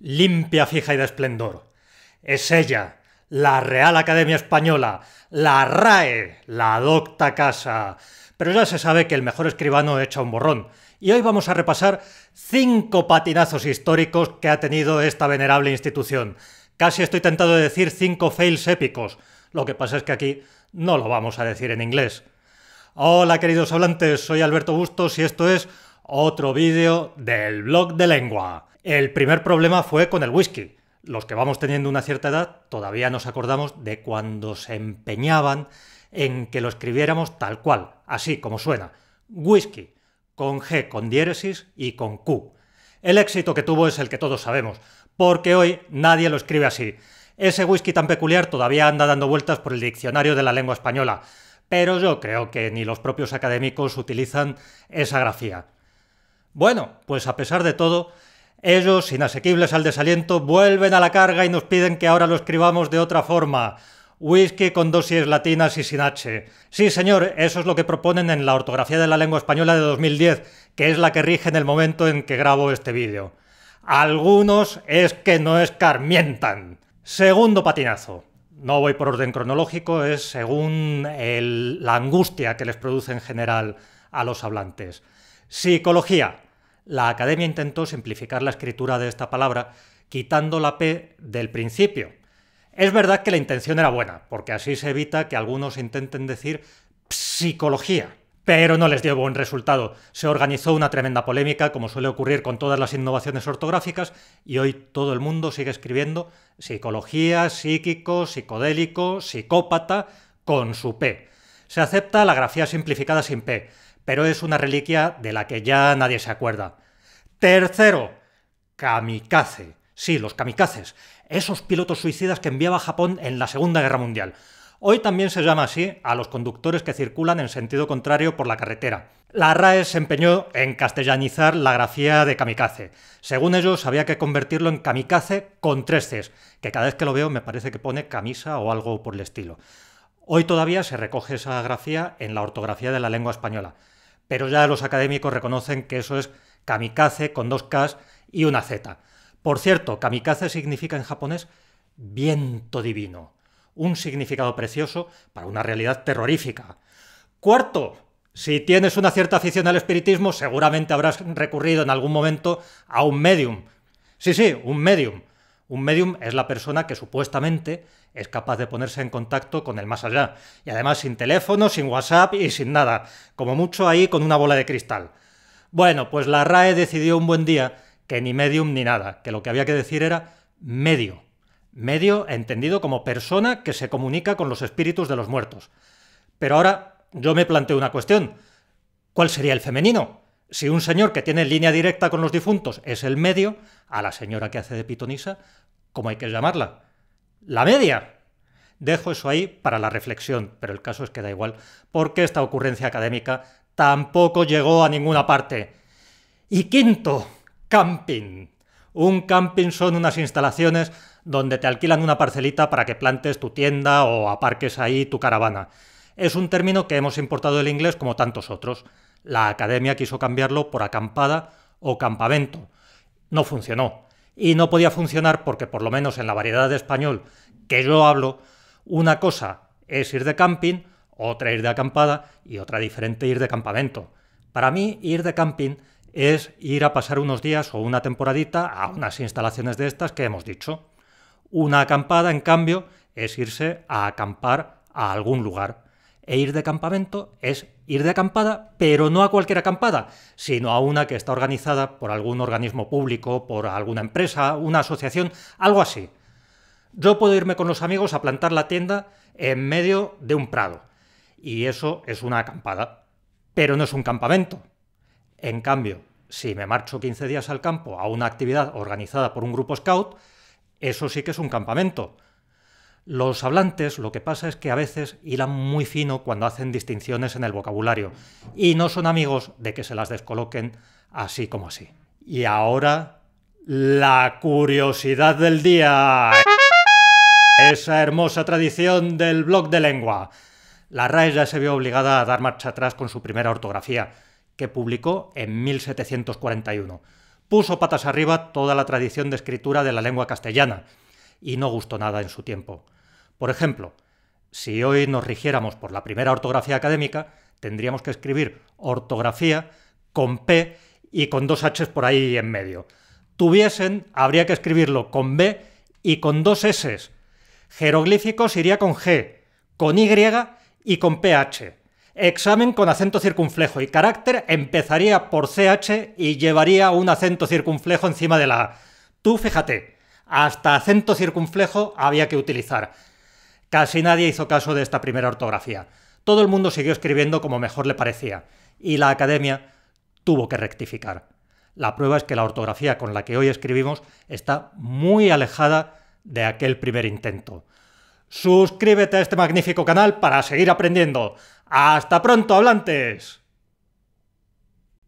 limpia, fija y de esplendor. Es ella, la Real Academia Española, la RAE, la docta casa. Pero ya se sabe que el mejor escribano echa un borrón, y hoy vamos a repasar cinco patinazos históricos que ha tenido esta venerable institución. Casi estoy tentado de decir cinco fails épicos, lo que pasa es que aquí no lo vamos a decir en inglés. Hola queridos hablantes, soy Alberto Bustos y esto es otro vídeo del blog de lengua. El primer problema fue con el whisky. Los que vamos teniendo una cierta edad todavía nos acordamos de cuando se empeñaban en que lo escribiéramos tal cual, así como suena. Whisky, con G, con diéresis y con Q. El éxito que tuvo es el que todos sabemos, porque hoy nadie lo escribe así. Ese whisky tan peculiar todavía anda dando vueltas por el diccionario de la lengua española, pero yo creo que ni los propios académicos utilizan esa grafía. Bueno, pues a pesar de todo, ellos, inasequibles al desaliento, vuelven a la carga y nos piden que ahora lo escribamos de otra forma. Whisky con dosis latinas y sin H. Sí, señor, eso es lo que proponen en la ortografía de la lengua española de 2010, que es la que rige en el momento en que grabo este vídeo. Algunos es que no escarmientan. Segundo patinazo. No voy por orden cronológico, es según la angustia que les produce en general a los hablantes. Psicología la Academia intentó simplificar la escritura de esta palabra quitando la P del principio. Es verdad que la intención era buena, porque así se evita que algunos intenten decir psicología. Pero no les dio buen resultado. Se organizó una tremenda polémica, como suele ocurrir con todas las innovaciones ortográficas, y hoy todo el mundo sigue escribiendo psicología, psíquico, psicodélico, psicópata, con su P. Se acepta la grafía simplificada sin P, pero es una reliquia de la que ya nadie se acuerda. Tercero, kamikaze. Sí, los kamikazes, esos pilotos suicidas que enviaba Japón en la Segunda Guerra Mundial. Hoy también se llama así a los conductores que circulan en sentido contrario por la carretera. La RAE se empeñó en castellanizar la grafía de kamikaze. Según ellos, había que convertirlo en kamikaze con tres Cs, que cada vez que lo veo me parece que pone camisa o algo por el estilo. Hoy todavía se recoge esa grafía en la ortografía de la lengua española pero ya los académicos reconocen que eso es kamikaze con dos Ks y una Z. Por cierto, kamikaze significa en japonés viento divino, un significado precioso para una realidad terrorífica. Cuarto, si tienes una cierta afición al espiritismo, seguramente habrás recurrido en algún momento a un medium. Sí, sí, un medium. Un medium es la persona que supuestamente es capaz de ponerse en contacto con el más allá. Y además sin teléfono, sin WhatsApp y sin nada. Como mucho ahí con una bola de cristal. Bueno, pues la RAE decidió un buen día que ni medium ni nada, que lo que había que decir era medio. Medio entendido como persona que se comunica con los espíritus de los muertos. Pero ahora yo me planteo una cuestión. ¿Cuál sería el femenino? Si un señor que tiene línea directa con los difuntos es el medio, a la señora que hace de pitonisa, ¿cómo hay que llamarla? La media. Dejo eso ahí para la reflexión, pero el caso es que da igual, porque esta ocurrencia académica tampoco llegó a ninguna parte. Y quinto, camping. Un camping son unas instalaciones donde te alquilan una parcelita para que plantes tu tienda o aparques ahí tu caravana. Es un término que hemos importado del inglés como tantos otros. La academia quiso cambiarlo por acampada o campamento. No funcionó. Y no podía funcionar porque, por lo menos en la variedad de español que yo hablo, una cosa es ir de camping, otra ir de acampada y otra diferente ir de campamento. Para mí, ir de camping es ir a pasar unos días o una temporadita a unas instalaciones de estas que hemos dicho. Una acampada, en cambio, es irse a acampar a algún lugar. E ir de campamento es ir de acampada, pero no a cualquier acampada, sino a una que está organizada por algún organismo público, por alguna empresa, una asociación, algo así. Yo puedo irme con los amigos a plantar la tienda en medio de un prado. Y eso es una acampada. Pero no es un campamento. En cambio, si me marcho 15 días al campo a una actividad organizada por un grupo scout, eso sí que es un campamento. Los hablantes lo que pasa es que a veces hilan muy fino cuando hacen distinciones en el vocabulario y no son amigos de que se las descoloquen así como así. Y ahora, la curiosidad del día. Esa hermosa tradición del blog de lengua. La RAE ya se vio obligada a dar marcha atrás con su primera ortografía, que publicó en 1741. Puso patas arriba toda la tradición de escritura de la lengua castellana, y no gustó nada en su tiempo. Por ejemplo, si hoy nos rigiéramos por la primera ortografía académica, tendríamos que escribir ortografía con P y con dos Hs por ahí en medio. Tuviesen, habría que escribirlo con B y con dos S. Jeroglíficos iría con G, con Y y con PH. Examen con acento circunflejo y carácter empezaría por CH y llevaría un acento circunflejo encima de la A. Tú fíjate, hasta acento circunflejo había que utilizar. Casi nadie hizo caso de esta primera ortografía. Todo el mundo siguió escribiendo como mejor le parecía, y la academia tuvo que rectificar. La prueba es que la ortografía con la que hoy escribimos está muy alejada de aquel primer intento. Suscríbete a este magnífico canal para seguir aprendiendo. ¡Hasta pronto, hablantes!